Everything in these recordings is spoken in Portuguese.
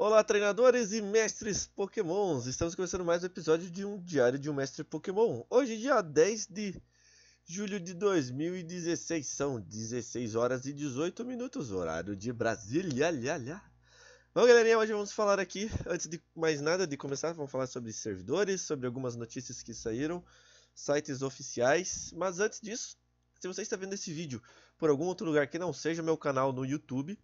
Olá, treinadores e mestres Pokémons! Estamos começando mais um episódio de um Diário de um Mestre Pokémon. Hoje, dia 10 de julho de 2016, são 16 horas e 18 minutos, horário de Brasília. Lha, lha. Bom, galerinha, hoje vamos falar aqui, antes de mais nada de começar, vamos falar sobre servidores, sobre algumas notícias que saíram, sites oficiais. Mas antes disso, se você está vendo esse vídeo por algum outro lugar que não seja meu canal no YouTube,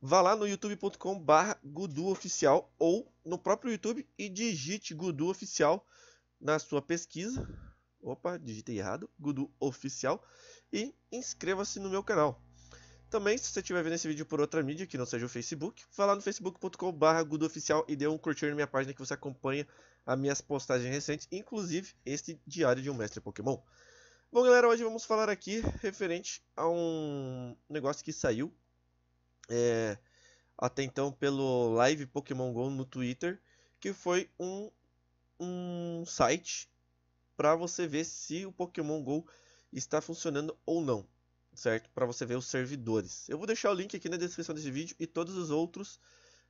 vá lá no youtube.com barra Oficial ou no próprio YouTube e digite Gudu Oficial na sua pesquisa. Opa, digitei errado. Gudu Oficial. E inscreva-se no meu canal. Também, se você estiver vendo esse vídeo por outra mídia que não seja o Facebook, vá lá no facebook.com barra Oficial e dê um curtir na minha página que você acompanha as minhas postagens recentes, inclusive este Diário de um Mestre Pokémon. Bom, galera, hoje vamos falar aqui referente a um negócio que saiu é, até então pelo Live Pokémon Go no Twitter, que foi um, um site para você ver se o Pokémon Go está funcionando ou não, certo? Para você ver os servidores. Eu vou deixar o link aqui na descrição desse vídeo e todos os outros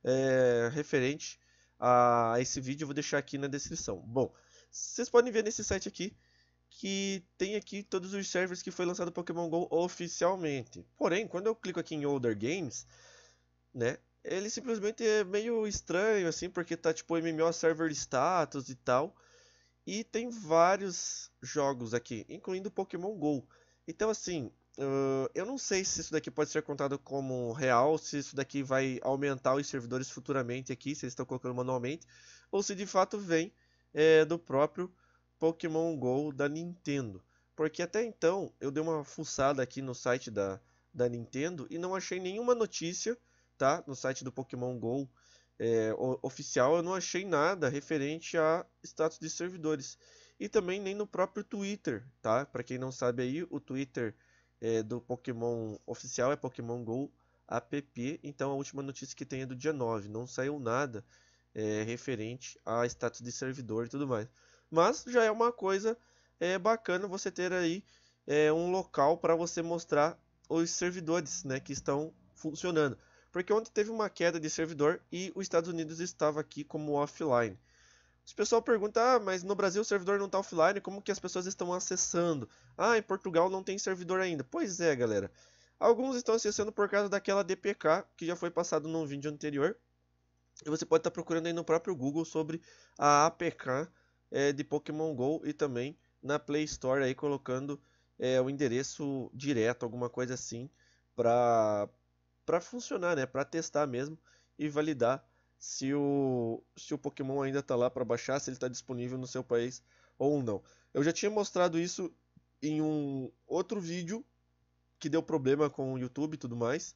é, referentes a esse vídeo eu vou deixar aqui na descrição. Bom, vocês podem ver nesse site aqui que tem aqui todos os servers que foi lançado Pokémon GO oficialmente. Porém, quando eu clico aqui em Older Games, né, ele simplesmente é meio estranho, assim, porque tá tipo MMO Server Status e tal. E tem vários jogos aqui, incluindo Pokémon GO. Então, assim, uh, eu não sei se isso daqui pode ser contado como real, se isso daqui vai aumentar os servidores futuramente aqui, se eles estão colocando manualmente, ou se de fato vem é, do próprio Pokémon GO da Nintendo. Porque até então eu dei uma fuçada aqui no site da, da Nintendo e não achei nenhuma notícia, tá? No site do Pokémon GO é, oficial eu não achei nada referente a status de servidores. E também nem no próprio Twitter, tá? Para quem não sabe aí, o Twitter é, do Pokémon oficial é Pokémon GO app. Então a última notícia que tem é do dia 9. Não saiu nada é, referente a status de servidor e tudo mais. Mas já é uma coisa é, bacana você ter aí é, um local para você mostrar os servidores né, que estão funcionando. Porque ontem teve uma queda de servidor e os Estados Unidos estava aqui como offline. O pessoal pergunta, ah, mas no Brasil o servidor não está offline, como que as pessoas estão acessando? Ah, em Portugal não tem servidor ainda. Pois é, galera. Alguns estão acessando por causa daquela DPK, que já foi passado num vídeo anterior. E você pode estar tá procurando aí no próprio Google sobre a APK é, de Pokémon GO e também na Play Store aí colocando é, o endereço direto, alguma coisa assim, para para funcionar, né? Para testar mesmo e validar se o se o Pokémon ainda está lá para baixar, se ele está disponível no seu país ou não. Eu já tinha mostrado isso em um outro vídeo que deu problema com o YouTube e tudo mais,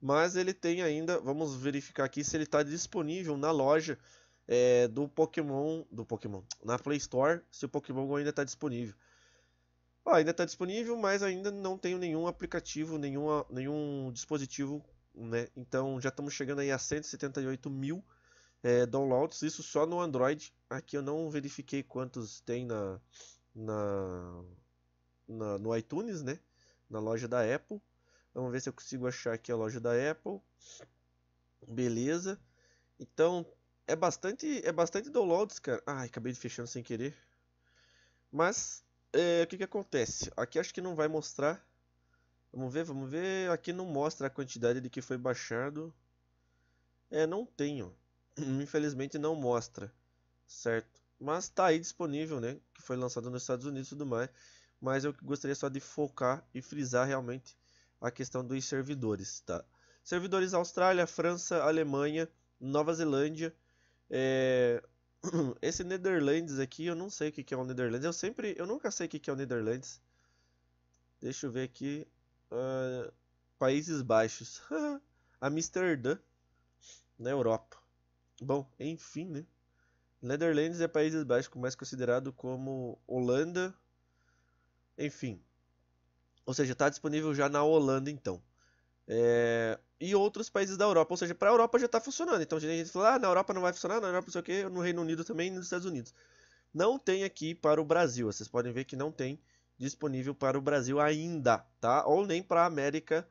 mas ele tem ainda, vamos verificar aqui se ele está disponível na loja é, do Pokémon. Do Pokémon. Na Play Store, se o Pokémon Go ainda está disponível. Ó, ainda está disponível, mas ainda não tenho nenhum aplicativo, nenhum dispositivo. Né? Então já estamos chegando aí a 178 mil é, downloads. Isso só no Android. Aqui eu não verifiquei quantos tem na, na, na no iTunes, né? Na loja da Apple. Vamos ver se eu consigo achar aqui a loja da Apple. Beleza. Então é bastante, é bastante downloads, cara. Ai, acabei de fechando sem querer. Mas, é, o que que acontece? Aqui acho que não vai mostrar. Vamos ver, vamos ver. Aqui não mostra a quantidade de que foi baixado. É, não tenho. Infelizmente não mostra, certo? Mas tá aí disponível, né? Que foi lançado nos Estados Unidos e tudo mais. Mas eu gostaria só de focar e frisar realmente a questão dos servidores, tá? Servidores Austrália, França, Alemanha, Nova Zelândia, é... Esse Netherlands aqui, eu não sei o que é o Netherlands. Eu sempre, eu nunca sei o que é o Netherlands. Deixa eu ver aqui. Uh... Países Baixos. Amsterdã, na Europa. Bom, enfim, né? Netherlands é Países Baixos, mais considerado como Holanda. Enfim. Ou seja, está disponível já na Holanda, então. É, e outros países da Europa. Ou seja, para a Europa já está funcionando. Então a gente fala, ah, na Europa não vai funcionar, na Europa não sei o quê, no Reino Unido também, nos Estados Unidos. Não tem aqui para o Brasil. Vocês podem ver que não tem disponível para o Brasil ainda, tá? Ou nem para a América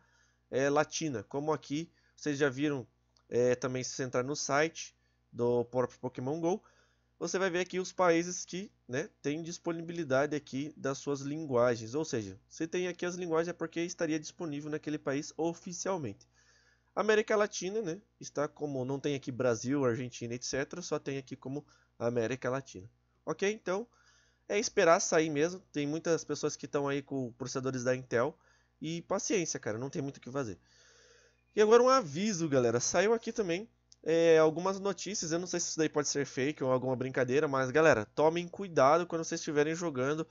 é, Latina. Como aqui, vocês já viram é, também se entrar no site do próprio Pokémon GO, você vai ver aqui os países que né, têm disponibilidade aqui das suas linguagens. Ou seja, se tem aqui as linguagens é porque estaria disponível naquele país oficialmente. América Latina né, está como não tem aqui Brasil, Argentina, etc. Só tem aqui como América Latina. Ok? Então é esperar sair mesmo. Tem muitas pessoas que estão aí com processadores da Intel. E paciência, cara, não tem muito o que fazer. E agora um aviso, galera. Saiu aqui também é, algumas notícias, eu não sei se isso daí pode ser fake ou alguma brincadeira, mas galera, tomem cuidado quando vocês estiverem jogando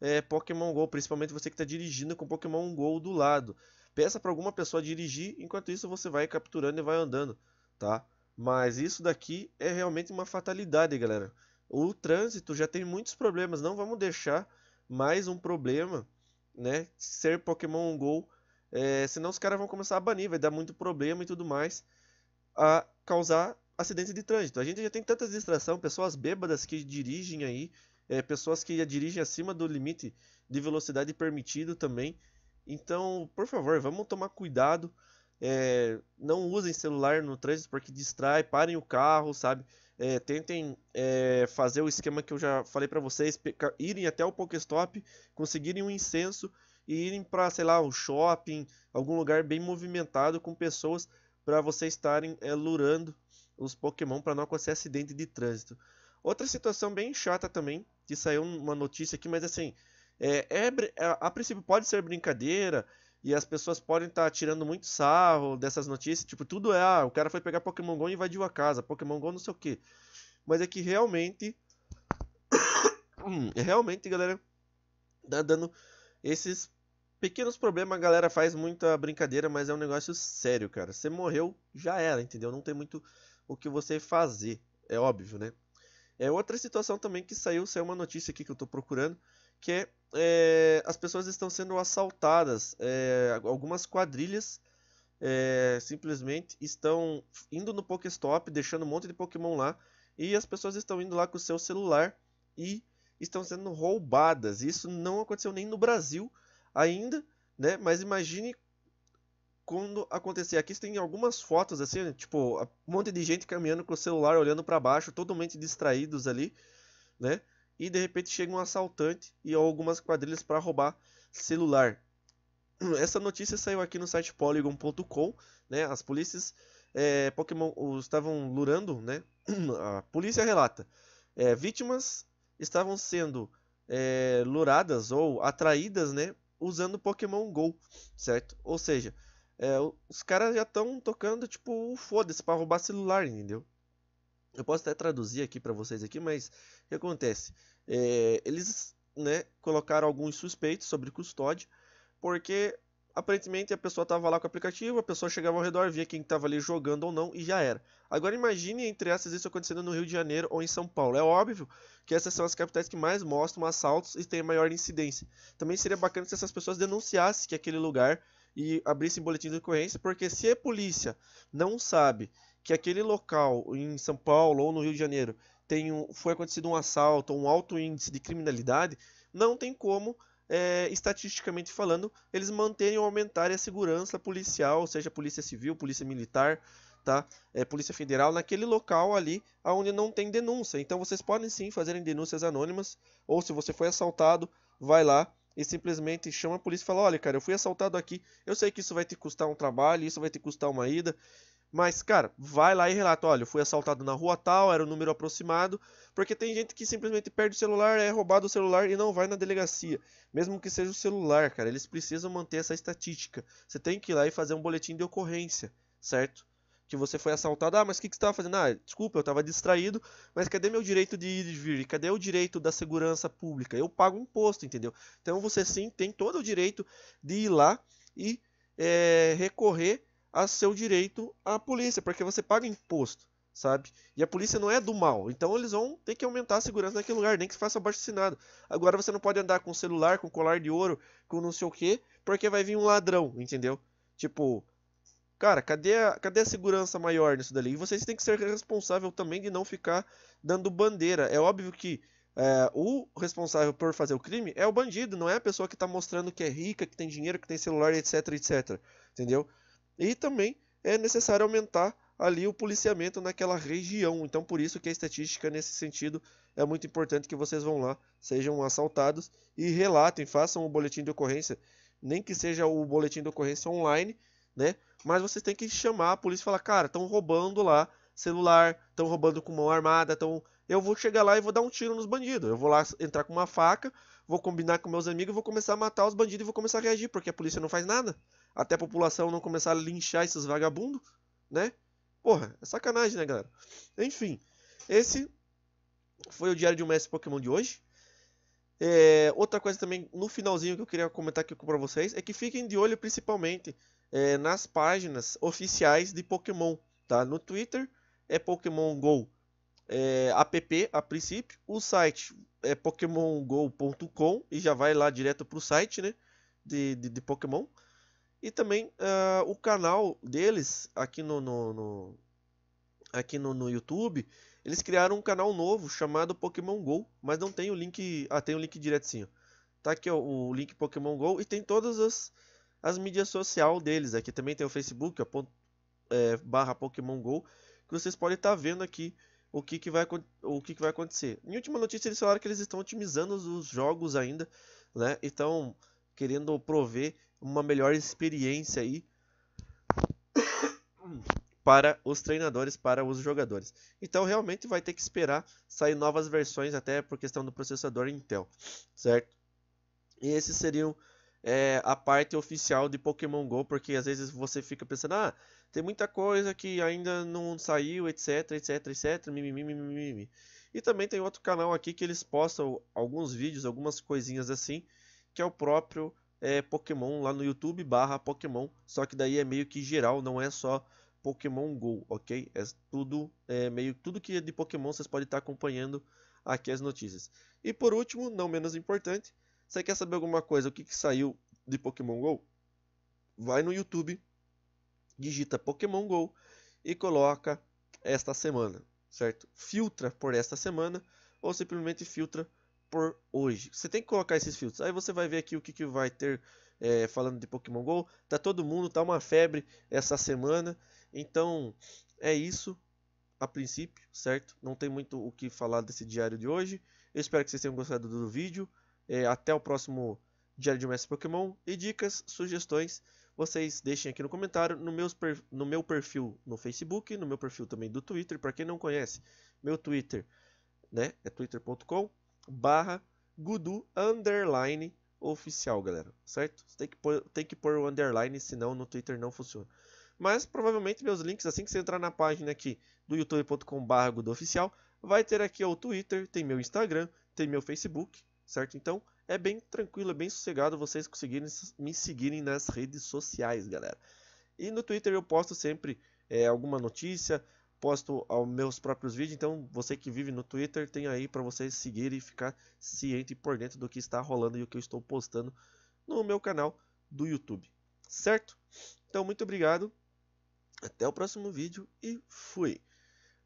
é, Pokémon GO, principalmente você que está dirigindo com Pokémon GO do lado. Peça para alguma pessoa dirigir, enquanto isso você vai capturando e vai andando, tá? Mas isso daqui é realmente uma fatalidade, galera. O trânsito já tem muitos problemas, não vamos deixar mais um problema, né? Ser Pokémon GO, é, senão os caras vão começar a banir, vai dar muito problema e tudo mais a causar acidentes de trânsito. A gente já tem tanta distração, pessoas bêbadas que dirigem aí, é, pessoas que dirigem acima do limite de velocidade permitido também. Então, por favor, vamos tomar cuidado. É, não usem celular no trânsito porque distrai, parem o carro, sabe? É, tentem é, fazer o esquema que eu já falei para vocês, irem até o Pokestop, conseguirem um incenso e irem para, sei lá, um shopping, algum lugar bem movimentado com pessoas para vocês estarem é, lurando os Pokémon para não acontecer acidente de trânsito. Outra situação bem chata também, que saiu uma notícia aqui, mas assim, é, é, é a princípio pode ser brincadeira e as pessoas podem estar tá tirando muito sarro dessas notícias, tipo, tudo é, ah, o cara foi pegar Pokémon GO e invadiu a casa, Pokémon GO não sei o que. Mas é que realmente, é, realmente, galera, tá dando esses pequenos problemas, a galera faz muita brincadeira, mas é um negócio sério, cara. Você morreu, já era, entendeu? Não tem muito o que você fazer, é óbvio, né? É outra situação também que saiu, saiu uma notícia aqui que eu tô procurando, que é, é as pessoas estão sendo assaltadas, é, algumas quadrilhas é, simplesmente estão indo no Pokéstop, deixando um monte de Pokémon lá, e as pessoas estão indo lá com o seu celular e estão sendo roubadas. Isso não aconteceu nem no Brasil, ainda, né? Mas imagine quando acontecer. Aqui tem algumas fotos assim, né? tipo, um monte de gente caminhando com o celular olhando para baixo, totalmente distraídos ali, né? E de repente chega um assaltante e algumas quadrilhas para roubar celular. Essa notícia saiu aqui no site polygon.com, né? As polícias é, Pokémon estavam lurando, né? A polícia relata. É, vítimas estavam sendo é, luradas ou atraídas, né, usando Pokémon GO, certo? Ou seja, é, os caras já estão tocando, tipo, foda-se para roubar celular, entendeu? Eu posso até traduzir aqui para vocês aqui, mas o que acontece? É, eles né, colocaram alguns suspeitos sobre custódia, porque Aparentemente a pessoa estava lá com o aplicativo, a pessoa chegava ao redor, via quem estava ali jogando ou não e já era. Agora imagine entre essas isso acontecendo no Rio de Janeiro ou em São Paulo. É óbvio que essas são as capitais que mais mostram assaltos e têm maior incidência. Também seria bacana se essas pessoas denunciassem que aquele lugar e abrissem boletim de ocorrência, porque se a polícia não sabe que aquele local em São Paulo ou no Rio de Janeiro tem um, foi acontecido um assalto, um alto índice de criminalidade, não tem como é, estatisticamente falando, eles manterem ou aumentarem a segurança policial, seja polícia civil, polícia militar, tá? É, polícia federal, naquele local ali onde não tem denúncia. Então vocês podem sim fazerem denúncias anônimas, ou se você foi assaltado, vai lá e simplesmente chama a polícia e fala: Olha, cara, eu fui assaltado aqui, eu sei que isso vai te custar um trabalho, isso vai te custar uma ida, mas, cara, vai lá e relata, olha, eu fui assaltado na rua tal, era o um número aproximado, porque tem gente que simplesmente perde o celular, é roubado o celular e não vai na delegacia, mesmo que seja o celular, cara, eles precisam manter essa estatística. Você tem que ir lá e fazer um boletim de ocorrência, certo? Que você foi assaltado, ah, mas o que, que você estava fazendo? Ah, desculpa, eu estava distraído, mas cadê meu direito de ir e vir? Cadê o direito da segurança pública? Eu pago imposto, entendeu? Então você sim tem todo o direito de ir lá e é, recorrer a seu direito à polícia, porque você paga imposto, sabe? E a polícia não é do mal, então eles vão ter que aumentar a segurança naquele lugar, nem que se faça abaixo Agora você não pode andar com celular, com colar de ouro, com não sei o quê, porque vai vir um ladrão, entendeu? Tipo, cara, cadê a, cadê a segurança maior nisso dali? E vocês têm que ser responsável também de não ficar dando bandeira. É óbvio que é, o responsável por fazer o crime é o bandido, não é a pessoa que está mostrando que é rica, que tem dinheiro, que tem celular, etc, etc. Entendeu? E também é necessário aumentar ali o policiamento naquela região. Então, por isso que a estatística nesse sentido é muito importante que vocês vão lá, sejam assaltados e relatem, façam o boletim de ocorrência, nem que seja o boletim de ocorrência online, né? Mas vocês têm que chamar a polícia e falar: "Cara, estão roubando lá celular, estão roubando com mão armada, estão eu vou chegar lá e vou dar um tiro nos bandidos. Eu vou lá entrar com uma faca, vou combinar com meus amigos, vou começar a matar os bandidos e vou começar a reagir, porque a polícia não faz nada. Até a população não começar a linchar esses vagabundos, né? Porra, é sacanagem, né, galera? Enfim, esse foi o Diário de um Mestre Pokémon de hoje. É, outra coisa também, no finalzinho que eu queria comentar aqui para vocês, é que fiquem de olho principalmente é, nas páginas oficiais de Pokémon, tá? No Twitter é Pokémon Go é, app a princípio, o site é pokémongo.com e já vai lá direto para o site né, de, de, de Pokémon. E também uh, o canal deles aqui no, no, no aqui no, no, YouTube, eles criaram um canal novo chamado Pokémon Go, mas não tem o link, ah, tem o link sim. Tá aqui ó, o link Pokémon Go e tem todas as, as mídias sociais deles. Aqui também tem o Facebook, ó, ponto, é, barra Pokémon Go, que vocês podem estar tá vendo aqui o que, que, vai, o que, que vai acontecer. Em última notícia, eles falaram que eles estão otimizando os jogos ainda, né? Então, querendo prover uma melhor experiência aí para os treinadores, para os jogadores. Então, realmente vai ter que esperar sair novas versões, até por questão do processador Intel, certo? E esses seriam é, a parte oficial de Pokémon Go, porque às vezes você fica pensando, ah, tem muita coisa que ainda não saiu, etc, etc, etc, mimimi, mimimi. E também tem outro canal aqui que eles postam alguns vídeos, algumas coisinhas assim, que é o próprio é, Pokémon lá no YouTube barra Pokémon, só que daí é meio que geral, não é só Pokémon Go, ok? É tudo, é meio tudo que é de Pokémon vocês podem estar acompanhando aqui as notícias. E por último, não menos importante, você quer saber alguma coisa, o que, que saiu de Pokémon GO? Vai no YouTube, digita Pokémon Go e coloca esta semana, certo? Filtra por esta semana ou simplesmente filtra por hoje. Você tem que colocar esses filtros. Aí você vai ver aqui o que, que vai ter é, falando de Pokémon Go. Tá todo mundo, tá uma febre essa semana. Então é isso a princípio, certo? Não tem muito o que falar desse diário de hoje. Eu espero que vocês tenham gostado do vídeo. É, até o próximo Diário de Mestre Pokémon. E dicas, sugestões vocês deixem aqui no comentário, no, meus no meu perfil no Facebook, no meu perfil também do Twitter, para quem não conhece, meu Twitter né, é twitter.com barra gudu underline oficial, galera, certo? Você tem que, pôr, tem que pôr o underline, senão no Twitter não funciona. Mas provavelmente meus links, assim que você entrar na página aqui do youtube.com barra gudu oficial, vai ter aqui o Twitter, tem meu Instagram, tem meu Facebook, certo? Então, é bem tranquilo, é bem sossegado vocês conseguirem me seguirem nas redes sociais, galera. E no Twitter eu posto sempre é, alguma notícia, posto aos meus próprios vídeos, então você que vive no Twitter tem aí para vocês seguirem e ficar ciente por dentro do que está rolando e o que eu estou postando no meu canal do YouTube, certo? Então muito obrigado, até o próximo vídeo e fui!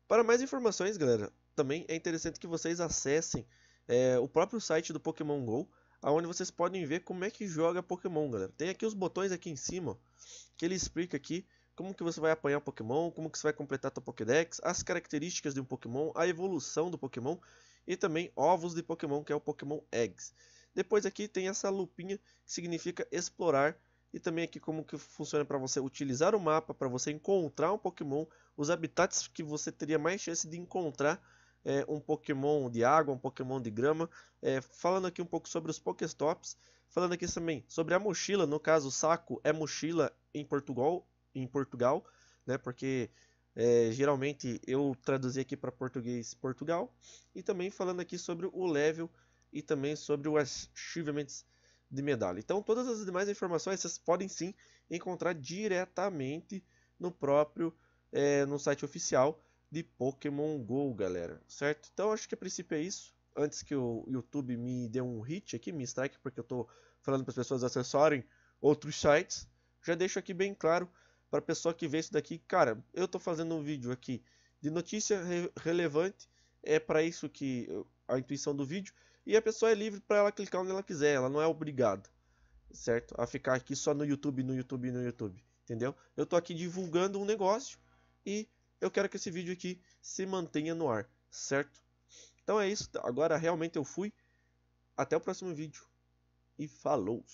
Para mais informações, galera, também é interessante que vocês acessem é, o próprio site do Pokémon GO, aonde vocês podem ver como é que joga Pokémon, galera. Tem aqui os botões aqui em cima, que ele explica aqui como que você vai apanhar Pokémon, como que você vai completar seu Pokédex, as características de um Pokémon, a evolução do Pokémon e também ovos de Pokémon, que é o Pokémon Eggs. Depois aqui tem essa lupinha, que significa explorar, e também aqui como que funciona para você utilizar o mapa, para você encontrar um Pokémon, os habitats que você teria mais chance de encontrar é, um Pokémon de água, um Pokémon de grama. É, falando aqui um pouco sobre os Pokéstops. Falando aqui também sobre a mochila, no caso, o saco é mochila em Portugal, em Portugal, né? Porque é, geralmente eu traduzi aqui para português Portugal. E também falando aqui sobre o level e também sobre os achievements de medalha. Então todas as demais informações vocês podem sim encontrar diretamente no próprio é, no site oficial de Pokémon GO, galera, certo? Então acho que a princípio é isso. Antes que o YouTube me dê um hit aqui, me strike, porque eu estou falando para as pessoas acessarem outros sites, já deixo aqui bem claro para a pessoa que vê isso daqui, cara, eu estou fazendo um vídeo aqui de notícia re relevante, é para isso que a intuição do vídeo, e a pessoa é livre para ela clicar onde ela quiser, ela não é obrigada, certo? A ficar aqui só no YouTube, no YouTube, no YouTube, entendeu? Eu estou aqui divulgando um negócio e eu quero que esse vídeo aqui se mantenha no ar, certo? Então é isso, agora realmente eu fui. Até o próximo vídeo e falou!